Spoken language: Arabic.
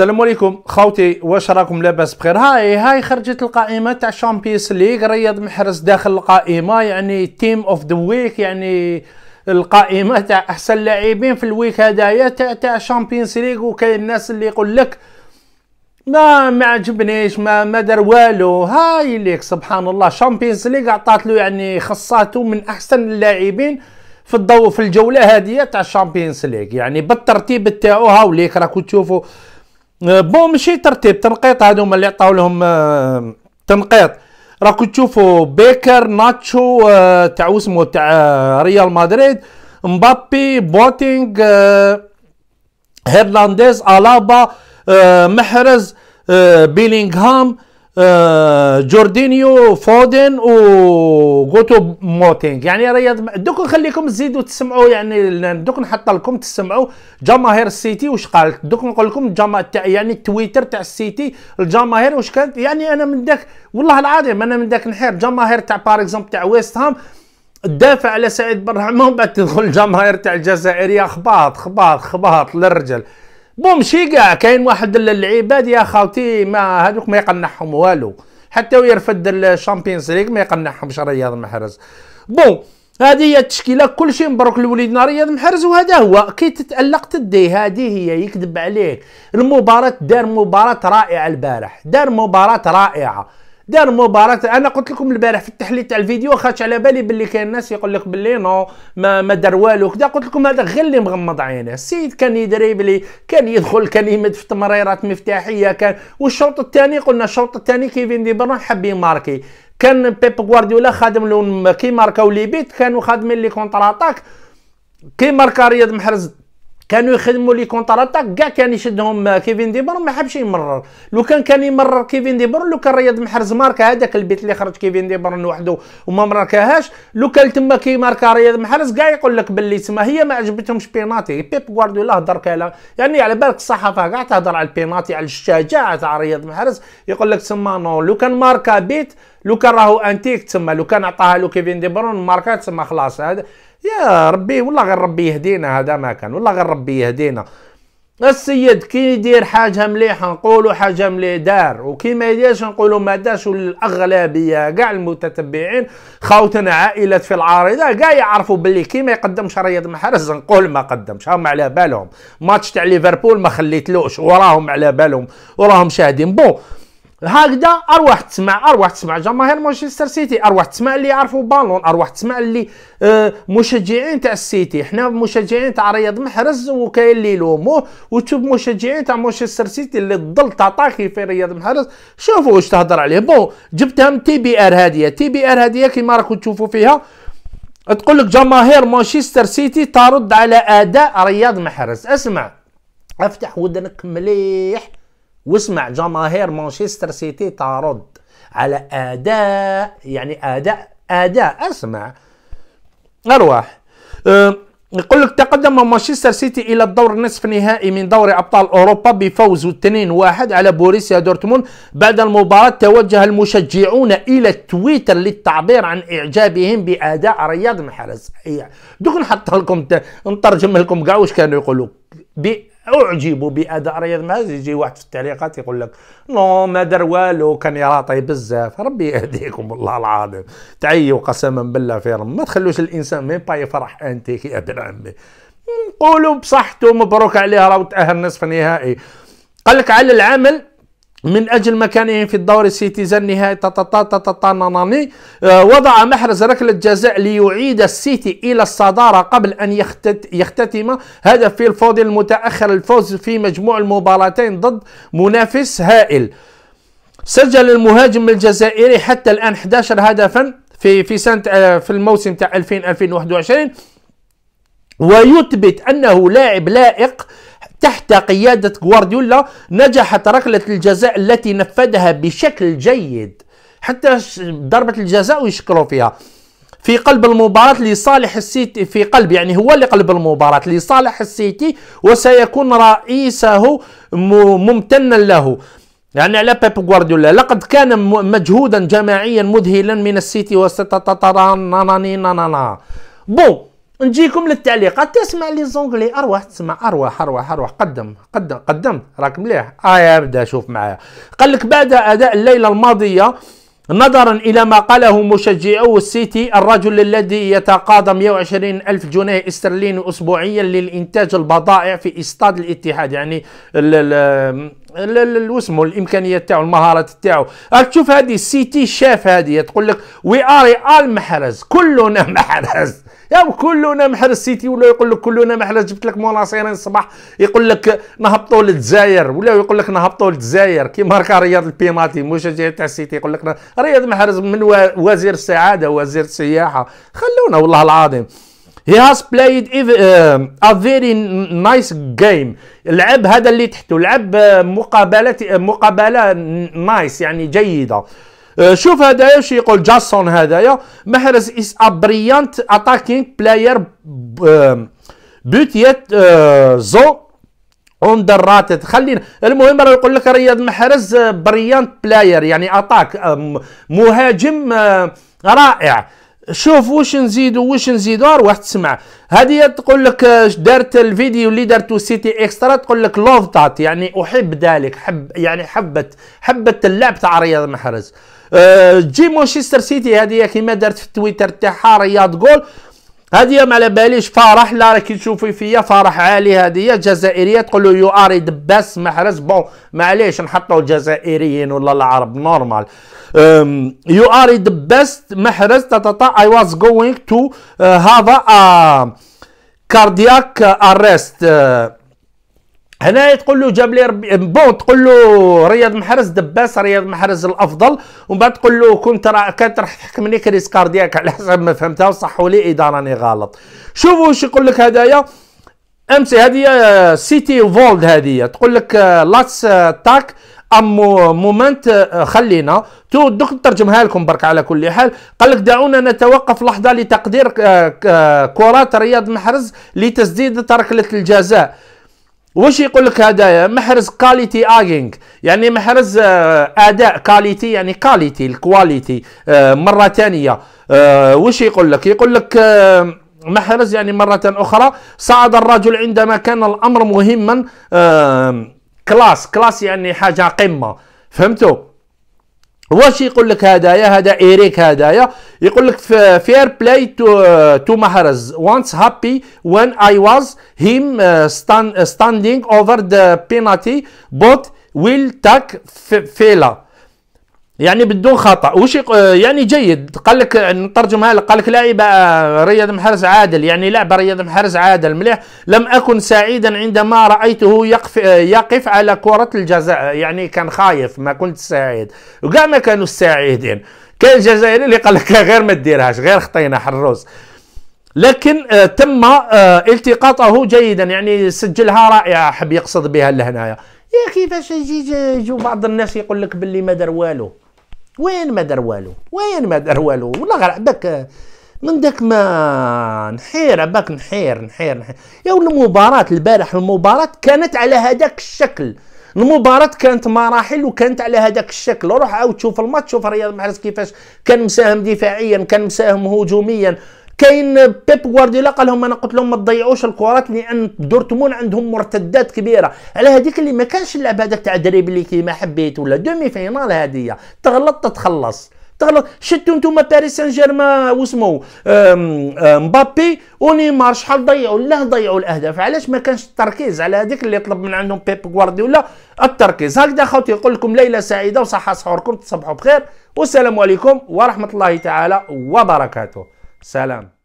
السلام عليكم خوتي واش راكم لاباس بخير هاي هاي خرجت القائمه تاع الشامبيونز ليغ رياض محرز داخل القائمه يعني تيم اوف ذا ويك يعني القائمه تاع احسن لاعبين في الويك هدايا تاع تاع الشامبيونز ليغ وكاين الناس اللي يقول لك ما ما عجبنيش ما ما دار والو هاي ليك سبحان الله الشامبيونز ليغ عطات له يعني خصاته من احسن اللاعبين في الضوء في الجوله هذه تاع الشامبيونز ليغ يعني بالترتيب تاعو هاوليك راكو تشوفوا بون ماشي ترتيب تنقيط هادو هما اللي عطاو لهم آه، تنقيط راكو تشوفوا بيكر ناتشو آه، تاع اسمه تاع آه، ريال مدريد مبابي بوتينغ هيرلانديز الابا محرز بيلينغهام آه، جوردينيو فودن وغوتو موتينغ يعني رياض دوك نخليكم تزيدوا تسمعوا يعني دوك نحط لكم تسمعوا جماهير السيتي واش قالت دوك نقول لكم جما تاع يعني التويتر تاع السيتي الجماهير واش كانت يعني انا من داك والله العظيم انا من داك نحير جماهير تاع باريكزوم اكزومبل تاع ويست هام دافع على سعيد ومن بعد تدخل الجماهير تاع الجزائر يا خباط خباط خباط للرجل بومشي كاع كاين واحد العباد يا خالتي ما هذوك ما يقنعهم والو حتى ويرفد الشامبيونز ليغ ما يقنعهمش رياض محرز بون هذه هي التشكيله كل شيء مبروك لوليدنا رياض محرز وهذا هو كي تتالق تدي هذه هي يكذب عليك المباراه دار مباراه رائعه البارح دار مباراه رائعه دار مباراه انا قلت لكم البارح في التحليل تاع الفيديو خاطش على بالي باللي كاين ناس يقول لك باللي نو ما, ما دار والو كذا قلت لكم هذا غير اللي مغمض عينه السيد كان يدري بلي كان يدخل كان يمد في تمريرات مفتاحيه كان والشوط الثاني قلنا الشوط الثاني كيفين دي برون حب يماركي كان بيب غوارديولا خادم لهم كي ماركاو لي بيت كانوا خادمين لي كونتر اتاك كي ماركا رياض محرز كانوا يخدموا لي كونتر اتاك كاع كان يشدهم كيفين دي برون ما حبش يمرر لو كان كان يمرر كيفين دي برون لو كان رياض محرز ماركا هذاك البيت اللي خرج كيفين دي برون وحده وما ماركاهاش لو كان تما كي ماركا رياض محرز كاع يقول لك باللي تما هي ما عجبتهمش بيناتي بيب غوارديولا هضر كالا يعني على بالك الصحافه كاع تهضر على البيناتي على الشجاعه تاع رياض محرز يقول لك تما نو لو كان ماركا بيت لو كان راهو انتيك تما لو كان عطاها لو كيفين دي برون ماركا تما خلاص هذا يا ربي والله غير ربي يهدينا هذا ما كان والله غير ربي يهدينا السيد كي يدير حاجه مليحه نقولوا حاجه مليحه دار وكي ما يديرش نقولوا ما داش الاغلبيه كاع المتتبعين خاوتنا عائله في العارضه كاع يعرفوا باللي كي ما يقدمش رياض محرز نقول ما قدمش هم على بالهم ماتش تاع ليفربول ما خليتلوش وراهم على بالهم وراهم شاهدين بون هكذا اروح تسمع اروح تسمع جماهير مانشستر سيتي اروح تسمع اللي يعرفوا بالون اروح تسمع اللي آه، مشجعين تاع السيتي حنا مشجعين تاع رياض محرز وكاين اللي يلوموه وتشوف مشجعين تاع مانشستر سيتي اللي ضل تعطاكي في رياض محرز شوفوا واش تهضر عليه بون جبتها من تي بي ار هاديه تي بي ار هاديه كيما راكم تشوفوا فيها تقول لك جماهير مانشستر سيتي ترد على اداء رياض محرز اسمع افتح ودنك مليح واسمع جماهير مانشستر سيتي تعرض على اداء يعني اداء اداء اسمع ارواح يقول لك تقدم مانشستر سيتي الى الدور النصف نهائي من دوري ابطال اوروبا بفوز 2-1 على بوريسيا دورتموند بعد المباراه توجه المشجعون الى تويتر للتعبير عن اعجابهم باداء رياض محرز إيه، دوك نحط لكم نترجم لكم كاع واش كانوا يقولوا اعجبوا باداء رياض محرز يجي واحد في التعليقات يقول لك نو ما دار والو كان يراطي بزاف ربي يهديكم والله العظيم تعيوا قسما بالله في رم ما تخلوش الانسان مي با يفرح انت يا ابن عمي نقولوا بصحته مبروك عليه راه تاهل نصف نهائي قال لك على العمل من أجل مكانهم في الدور السيتيزن النهائي تتتا تتتا ناناني آه، وضع محرز ركلة جزاء ليعيد السيتي إلى الصدارة قبل أن يختتم هدف في الفوضي المتأخر الفوز في مجموع المباراتين ضد منافس هائل سجل المهاجم الجزائري حتى الآن 11 هدفا في في سنة آه، في الموسم تاع 2000 2021 ويثبت أنه لاعب لائق تحت قيادة غوارديولا نجحت ركلة الجزاء التي نفذها بشكل جيد حتى ضربة الجزاء ويشكروا فيها في قلب المباراة لصالح السيتي في قلب يعني هو اللي قلب المباراة لصالح السيتي وسيكون رئيسه ممتنا له يعني على بيب غوارديولا لقد كان مجهودا جماعيا مذهلا من السيتي وستتطرن بون نجيكم للتعليقات تسمع لي زونغلي ارواح تسمع ارواح ارواح ارواح قدم قدم قدمت راك مليح اه ابدا شوف معايا قال لك بعد اداء الليله الماضيه نظرا إلى ما قاله مشجعو السيتي الرجل الذي يتقاضى 120 ألف جنيه استرليني أسبوعيا للإنتاج البضائع في استاد الاتحاد يعني واسمه الامكانيات تاعو المهارات تاعو راك تشوف هذه السيتي شاف هذه تقول لك وي ار ال محرز كلنا محرز يا كلنا محرز سيتي ولا يقول لك كلنا محرز جبت لك مناصرين الصباح يقول لك نهبطوا للجزائر ولا يقول لك نهبطوا للجزائر كي ماركا رياض البيماتي مشجع تاع السيتي يقول لك رياض محرز من وزير السعاده وزير السياحه خلونا والله العظيم he has played um, a very nice game لعب هذا اللي تحته لعب آه، مقابله آه، مقابله نايس يعني جيده آه، شوف هذايا واش يقول جاسون هذايا محرز از ا بريانت اتاكينغ بلاير بوت يت زو اوندر راتد خلينا المهم راه يقول لك رياض محرز بريانت بلاير يعني اتاك مهاجم رائع شوف واش نزيدو واش نزيدو روح تسمع هذه تقول لك آه، دارت الفيديو اللي دارتو سيتي اكسترا تقول لك تات يعني احب ذلك حب يعني حبت حبت اللعب تاع رياض محرز أه جي مانشستر سيتي هذه كيما دارت في تويتر تاعها رياض جول هذه ما على باليش فرح لا راكي تشوفي فيا فرح عالي هذه جزائريه تقول له يو ار دباس محرز بون معليش نحطوا الجزائريين ولا العرب نورمال يو ار دباس محرز تتتا اي واز جوينغ تو ا كاردياك ارست هنا تقول له جاب لي ربي بون تقول له رياض محرز دباس رياض محرز الافضل ومن بعد تقول له كنت راه كانت راح تحكمني كريس كاردياك على حسب ما فهمتها وصحوا لي اذا راني غلط شوفوا واش يقول لك هدايا امسي هذه سيتي آه، فولد هذه تقول لك لاتس آه، تاك آه، ام مومنت خلينا تو دوك نترجمها لكم برك على كل حال قال لك دعونا نتوقف لحظه لتقدير كرات رياض محرز لتسديد ركله الجزاء وش يقول لك هذا محرز كاليتي اجينج يعني محرز آه، اداء كاليتي يعني كاليتي الكواليتي آه، مره ثانيه آه، وش يقول لك يقول لك محرز يعني مرة أخرى صعد الرجل عندما كان الأمر مهما كلاس كلاس يعني حاجة قمة فهمتوا واش يقول لك هدايا هذا ايريك هدايا يقول لك فير بلاي تو تو محرز وانس هابي وين اي واز هيم ستاندينغ اوفر ذا بينالتي بوت ويل تاك فيلا يعني بدون خطا وش يعني جيد قال لك نترجمها لك قال لك لعب آه، رياض محرز عادل يعني لعب رياض محرز عادل مليح لم اكن سعيدا عندما رايته يقف آه، يقف على كره الجزاء يعني كان خايف ما كنت سعيد وكاع ما كانوا سعيدين كان الجزائري اللي قال لك غير ما ديرهاش غير خطينا حروس لكن آه، تم التقاطه جيدا يعني سجلها رائعه حب يقصد بها لهنايا يا كيفاش يجي بعض الناس يقول لك باللي ما دار والو وين ما دار والو وين ما دار والو والله غير عباك من داك ما نحير عباك نحير نحير نحير يا المباراة البارح المباراة كانت على هذاك الشكل المباراة كانت مراحل وكانت على هذاك الشكل روح عاود شوف الماتش شوف رياض محرز كيفاش كان مساهم دفاعيا كان مساهم هجوميا كاين بيب غوارديولا قال لهم انا قلت لهم ما تضيعوش الكرات لان دورتموند عندهم مرتدات كبيره على هذيك اللي ما كانش اللعب هذاك تاع دريبلي كيما حبيت ولا دومي فينال هذه تغلط تتخلص تغلط شتو نتوما باريس سان جيرمان واسمو مبابي ونيمار شحال ضيعوا لا ضيعوا الاهداف علاش ما كانش التركيز على هذيك اللي طلب من عندهم بيب غوارديولا التركيز هكذا خوتي يقول لكم ليله سعيده وصحه سحوركم تصبحوا بخير والسلام عليكم ورحمه الله تعالى وبركاته سلام